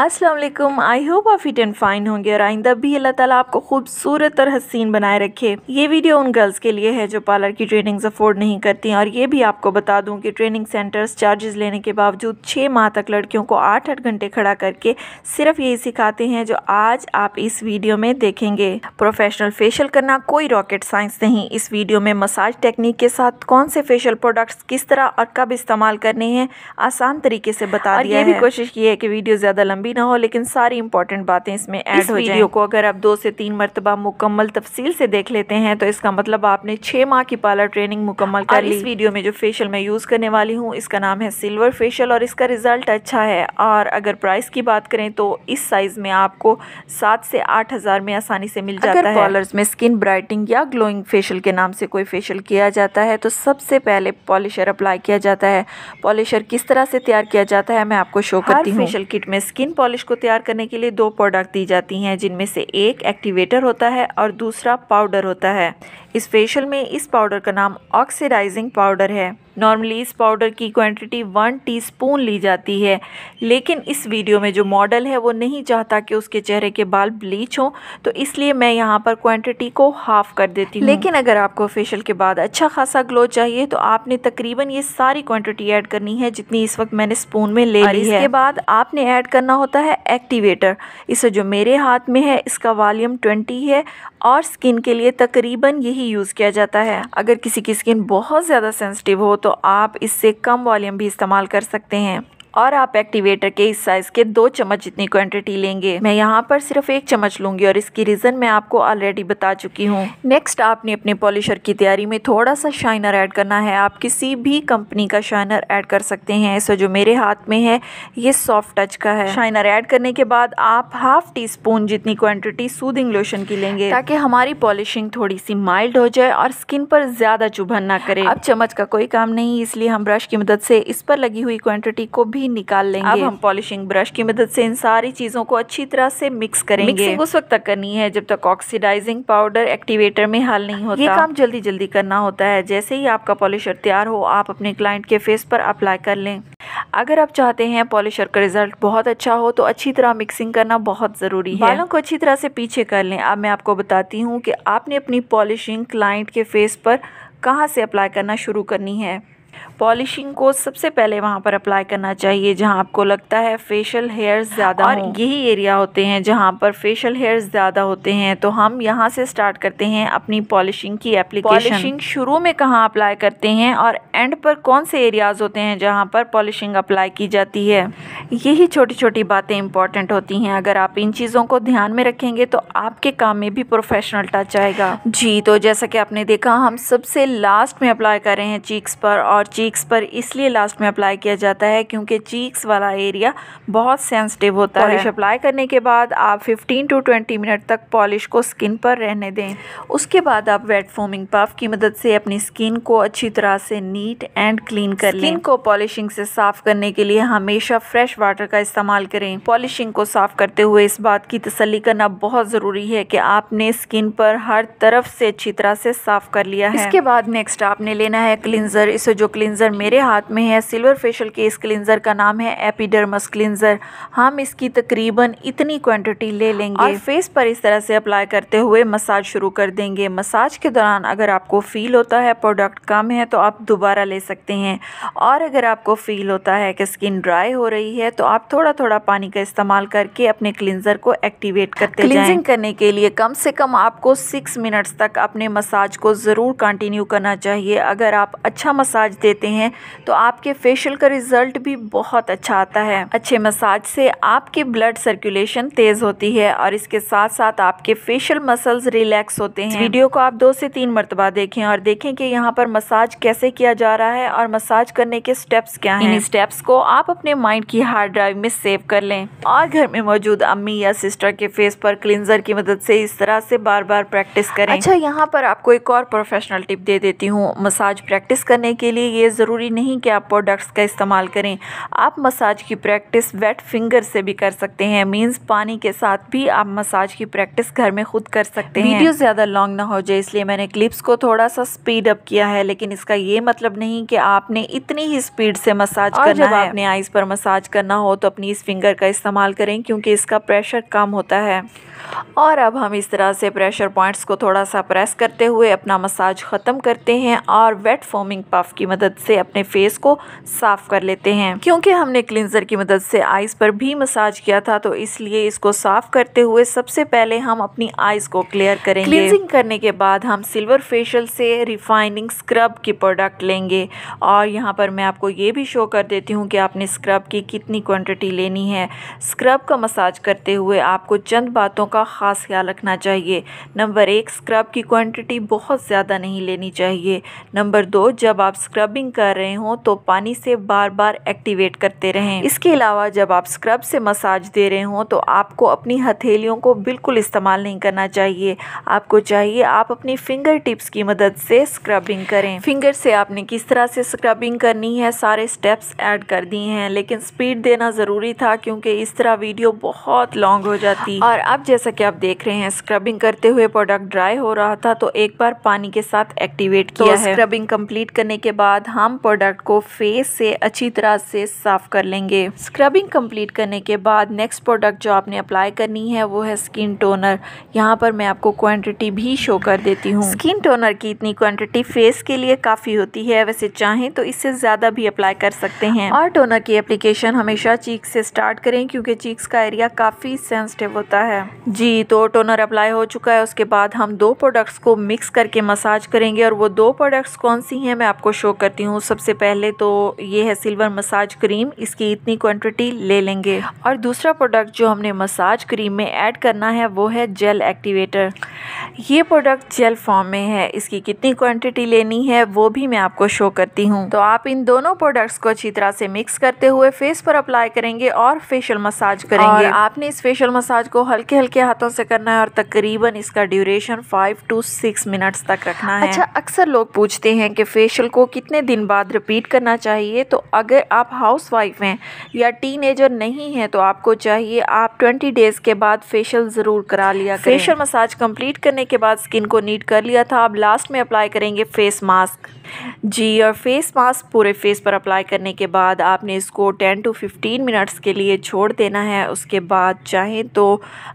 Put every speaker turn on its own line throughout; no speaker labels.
Aslam I hope आप fit and fine होंगे और आइंदा भी अल्लाह ताला आपको खूबसूरत और हसीन बनाए रखे ये वीडियो उन गर्ल्स के लिए है जो पार्लर की ट्रेनिंग्स अफोर्ड नहीं करती और ये भी आपको बता दूं कि ट्रेनिंग सेंटर्स चार्जेस लेने के बावजूद छः माह तक लड़कियों को आठ आठ घंटे खड़ा करके सिर्फ यही सिखाते हैं जो आज आप इस वीडियो में देखेंगे प्रोफेशनल फेशियल करना कोई रॉकेट साइंस नहीं इस वीडियो में मसाज टेक्निक के साथ कौन से फेशियल प्रोडक्ट्स किस तरह और कब इस्तेमाल करने हैं आसान तरीके से बता दिया ये भी कोशिश की है कि वीडियो ज़्यादा लंबी लंबी ना हो लेकिन सारी इंपॉर्टेंट बातें इसमें ऐड हो वीडियो को अगर आप दो से तीन मरतबा मुकम्मल तफसील से देख लेते हैं तो इसका मतलब आपने छह माह की पार्लर ट्रेनिंग मुकम्मल कर ली इस वीडियो में जो फेशियल मैं यूज़ करने वाली हूँ इसका नाम है सिल्वर फेशियल और इसका रिज़ल्ट अच्छा है और अगर प्राइस की बात करें तो इस साइज़ में आपको सात से आठ हज़ार में आसानी से मिल जाता है पार्लर्स में स्किन ब्राइटिंग या ग्लोइंग फेशियल के नाम से कोई फेशियल किया जाता है तो सबसे पहले पॉलिशर अप्लाई किया जाता है पॉलिशर किस तरह से तैयार किया जाता है मैं आपको शो करती हूँ फेशियल किट में स्किन पॉलिश को तैयार करने के लिए दो प्रोडक्ट दी जाती हैं जिनमें से एक एक्टिवेटर होता है और दूसरा पाउडर होता है इस फेशियल में इस पाउडर का नाम ऑक्सीडाइजिंग पाउडर है नॉर्मली इस पाउडर की क्वांटिटी वन टीस्पून ली जाती है लेकिन इस वीडियो में जो मॉडल है वो नहीं चाहता कि उसके चेहरे के बाल ब्लीच हों तो इसलिए मैं यहाँ पर क्वांटिटी को हाफ़ कर देती हूँ लेकिन अगर आपको फेशियल के बाद अच्छा खासा ग्लो चाहिए तो आपने तकरीबन ये सारी क्वान्टिटी ऐड करनी है जितनी इस वक्त मैंने स्पून में ले ली है इसके बाद आपने ऐड करना होता है एक्टिवेटर इसे जो मेरे हाथ में है इसका वॉल्यूम ट्वेंटी है और स्किन के लिए तकरीबन यही यूज़ किया जाता है अगर किसी की स्किन बहुत ज़्यादा सेंसिटिव हो तो तो आप इससे कम वॉल्यूम भी इस्तेमाल कर सकते हैं और आप एक्टिवेटर के इस साइज़ के दो चम्मच इतनी क्वांटिटी लेंगे मैं यहाँ पर सिर्फ एक चम्मच लूंगी और इसकी रीज़न मैं आपको ऑलरेडी बता चुकी हूँ नेक्स्ट आपने अपने पॉलिशर की तैयारी में थोड़ा सा शाइनर ऐड करना है आप किसी भी कंपनी का शाइनर ऐड कर सकते हैं सो जो मेरे हाथ में है ये सॉफ्ट टच का है शाइनर ऐड करने के बाद आप हाफ टी स्पून जितनी क्वान्टिटी सूदिंग लोशन की लेंगे ताकि हमारी पॉलिशिंग थोड़ी सी माइल्ड हो जाए और स्किन पर ज़्यादा चुभन ना करे अब चम्मच का कोई काम नहीं इसलिए हम ब्रश की मदद से इस पर लगी हुई क्वान्टिटी को भी ही निकाल लेंगे अब हम पॉलिशिंग ब्रश की मदद से इन सारी चीज़ों को अच्छी तरह से मिक्स करेंगे मिक्सिंग उस वक्त तक करनी है जब तक ऑक्सीडाइजिंग पाउडर एक्टिवेटर में हल नहीं होता ये काम जल्दी जल्दी करना होता है जैसे ही आपका पॉलिशर तैयार हो आप अपने क्लाइंट के फेस पर अप्लाई कर लें अगर आप चाहते हैं पॉलिशर का रिजल्ट बहुत अच्छा हो तो अच्छी तरह मिक्सिंग करना बहुत ज़रूरी है बालों को अच्छी तरह से पीछे कर लें अब मैं आपको बताती हूँ कि आपने अपनी पॉलिशिंग क्लाइंट के फेस पर कहाँ से अप्लाई करना शुरू करनी है पॉलिशिंग को सबसे पहले वहाँ पर अप्लाई करना चाहिए जहाँ आपको लगता है फेशियल हेयर ज़्यादा और यही एरिया होते हैं जहाँ पर फेशियल हेयर ज़्यादा होते हैं तो हम यहाँ से स्टार्ट करते हैं अपनी पॉलिशिंग की एप्लीकेशन पॉलिशिंग शुरू में कहाँ अप्लाई करते हैं और एंड पर कौन से एरियाज़ होते हैं जहाँ पर पॉलिशिंग अप्लाई की जाती है यही छोटी छोटी बातें इंपॉर्टेंट होती हैं अगर आप इन चीज़ों को ध्यान में रखेंगे तो आपके काम में भी प्रोफेशनल टच आएगा जी तो जैसा कि आपने देखा हम सबसे लास्ट में अप्लाई कर रहे हैं चीक्स पर और चीक्स पर इसलिए लास्ट में अप्लाई किया जाता है क्योंकि चीक्स वाला एरिया बहुत सेंसिटिव होता पॉलिश है अप्लाई करने के बाद आप 15 टू 20 मिनट तक पॉलिश को स्किन पर रहने दें उसके बाद आप वेट फोमिंग पफ की मदद से अपनी स्किन को अच्छी तरह से नीट एंड क्लीन कर लें स्किन को पॉलिशिंग से साफ करने के लिए हमेशा फ्रेश वाटर का इस्तेमाल करें पॉलिशिंग को साफ करते हुए इस बात की तसली करना बहुत ज़रूरी है कि आपने स्किन पर हर तरफ से अच्छी तरह से साफ कर लिया है इसके बाद नेक्स्ट आपने लेना है क्लिनजर इसे जो क्लिनज़र मेरे हाथ में है सिल्वर फेशियल के इस क्लिनज़र का नाम है एपिडर्मस क्लिनज़र हम इसकी तकरीबन इतनी क्वांटिटी ले लेंगे और फेस पर इस तरह से अप्लाई करते हुए मसाज शुरू कर देंगे मसाज के दौरान अगर आपको फ़ील होता है प्रोडक्ट कम है तो आप दोबारा ले सकते हैं और अगर आपको फ़ील होता है कि स्किन ड्राई हो रही है तो आप थोड़ा थोड़ा पानी का इस्तेमाल करके अपने क्लिनज़र को एक्टिवेट करते क्लिनजिंग करने के लिए कम से कम आपको सिक्स मिनट्स तक अपने मसाज को ज़रूर कंटिन्यू करना चाहिए अगर आप अच्छा मसाज दे देते हैं तो आपके फेशियल का रिज़ल्ट भी बहुत अच्छा आता है अच्छे मसाज से आपके ब्लड सर्कुलेशन तेज़ होती है और इसके साथ साथ आपके फेशियल मसल्स रिलैक्स होते हैं वीडियो को आप दो से तीन मरतबा देखें और देखें कि यहाँ पर मसाज कैसे किया जा रहा है और मसाज करने के स्टेप्स क्या हैं इन स्टेप्स को आप अपने माइंड की हार्ड ड्राइव में सेव कर लें और घर में मौजूद अम्मी या सिस्टर के फेस पर क्लिनजर की मदद से इस तरह से बार बार प्रैक्टिस करें अच्छा यहाँ पर आपको एक और प्रोफेशनल टिप दे देती हूँ मसाज प्रैक्टिस करने के लिए लिए ज़रूरी नहीं कि आप प्रोडक्ट्स का इस्तेमाल करें आप मसाज की प्रैक्टिस वेट फिंगर से भी कर सकते हैं मीन्स पानी के साथ भी आप मसाज की प्रैक्टिस घर में खुद कर सकते हैं वीडियो ज़्यादा लॉन्ग ना हो जाए इसलिए मैंने क्लिप्स को थोड़ा सा स्पीड अप किया है लेकिन इसका ये मतलब नहीं कि आपने इतनी ही स्पीड से मसाज करना जब है अपने आइज़ पर मसाज करना हो तो अपनी इस फिंगर का इस्तेमाल करें क्योंकि इसका प्रेशर कम होता है और अब हम इस तरह से प्रेशर पॉइंट्स को थोड़ा सा प्रेस करते हुए अपना मसाज ख़त्म करते हैं और वेट फोमिंग पफ की मदद मदद से अपने फेस को साफ कर लेते हैं क्योंकि हमने क्लिनजर की मदद से आइज़ पर भी मसाज किया था तो इसलिए इसको साफ करते हुए सबसे पहले हम अपनी आइज़ को क्लियर करेंगे क्लिनजिंग करने के बाद हम सिल्वर फेशियल से रिफाइनिंग स्क्रब की प्रोडक्ट लेंगे और यहाँ पर मैं आपको ये भी शो कर देती हूँ कि आपने स्क्रब की कितनी क्वान्टिटी लेनी है स्क्रब का मसाज करते हुए आपको चंद बातों का ख़ास ख्याल रखना चाहिए नंबर एक स्क्रब की क्वान्टिटी बहुत ज़्यादा नहीं लेनी चाहिए नंबर दो जब आप स्क्रब स्क्रबिंग कर रहे हो तो पानी से बार बार एक्टिवेट करते रहें इसके अलावा जब आप स्क्रब से मसाज दे रहे हो तो आपको अपनी हथेलियों को बिल्कुल इस्तेमाल नहीं करना चाहिए आपको चाहिए आप अपनी फिंगर टिप्स की मदद से स्क्रबिंग करें फिंगर से आपने किस तरह से स्क्रबिंग करनी है सारे स्टेप्स ऐड कर दिए हैं लेकिन स्पीड देना ज़रूरी था क्योंकि इस तरह वीडियो बहुत लॉन्ग हो जाती और अब जैसा कि आप देख रहे हैं स्क्रबिंग करते हुए प्रोडक्ट ड्राई हो रहा था तो एक बार पानी के साथ एक्टिवेट किया तो है स्क्रबिंग कंप्लीट करने के बाद बाद हम प्रोडक्ट को फेस से अच्छी तरह से साफ़ कर लेंगे स्क्रबिंग कंप्लीट करने के बाद नेक्स्ट प्रोडक्ट जो आपने अप्लाई करनी है वो है स्किन टोनर यहाँ पर मैं आपको क्वांटिटी भी शो कर देती हूँ स्किन टोनर की इतनी क्वांटिटी फेस के लिए काफ़ी होती है वैसे चाहें तो इससे ज़्यादा भी अप्लाई कर सकते हैं और टोनर की एप्लीकेशन हमेशा चीक से स्टार्ट करें क्योंकि चीक्स का एरिया काफ़ी सेंसिटिव होता है जी तो टोनर अप्लाई हो चुका है उसके बाद हम दो प्रोडक्ट्स को मिक्स करके मसाज करेंगे और वो दो प्रोडक्ट्स कौन सी हैं मैं आपको शो कर करती हूँ सबसे पहले तो ये है सिल्वर मसाज क्रीम इसकी इतनी क्वांटिटी ले लेंगे और दूसरा प्रोडक्ट जो हमने मसाज क्रीम में ऐड करना है वो है जेल एक्टिवेटर ये प्रोडक्ट जेल फॉर्म में है इसकी कितनी क्वांटिटी लेनी है वो भी मैं आपको शो करती हूँ तो आप इन दोनों प्रोडक्ट्स को अच्छी तरह से मिक्स करते हुए फेस पर अप्लाई करेंगे और फेशियल मसाज करेंगे और आपने इस फेशियल मसाज को हल्के हल्के हाथों से करना है और तकरीबन इसका duration five to six minutes तक रखना है अच्छा अक्सर लोग पूछते हैं कि फेशियल को कितने दिन बाद रिपीट करना चाहिए तो अगर आप हाउस वाइफ हैं या टीन नहीं है तो आपको चाहिए आप ट्वेंटी डेज़ के बाद फेशियल ज़रूर करा लिया फेशियल मसाज कम्प्लीट करने के बाद स्किन को नीट कर लिया था अब लास्ट में अप्लाई करेंगे फेस मास्क जी और फेस मास्क पूरे फेस पर अप्लाई करने के बाद आपने इसको 10 टू 15 मिनट्स के लिए छोड़ देना है उसके बाद चाहें तो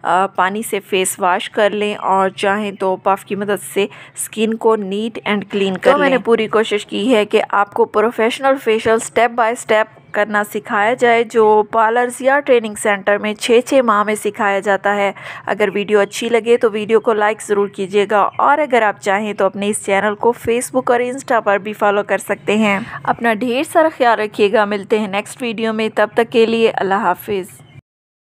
पानी से फेस वॉश कर लें और चाहें तो पफ की मदद से स्किन को नीट एंड क्लीन कर तो लें मैंने पूरी कोशिश की है कि आपको professional facial step by step करना सिखाया जाए जो पार्लर्स या ट्रेनिंग सेंटर में छः छः माह में सिखाया जाता है अगर वीडियो अच्छी लगे तो वीडियो को लाइक ज़रूर कीजिएगा और अगर आप चाहें तो अपने इस चैनल को फेसबुक और इंस्टा पर भी फॉलो कर सकते हैं अपना ढेर सारा ख्याल रखिएगा मिलते हैं नेक्स्ट वीडियो में तब तक के लिए अल्लाह हाफिज़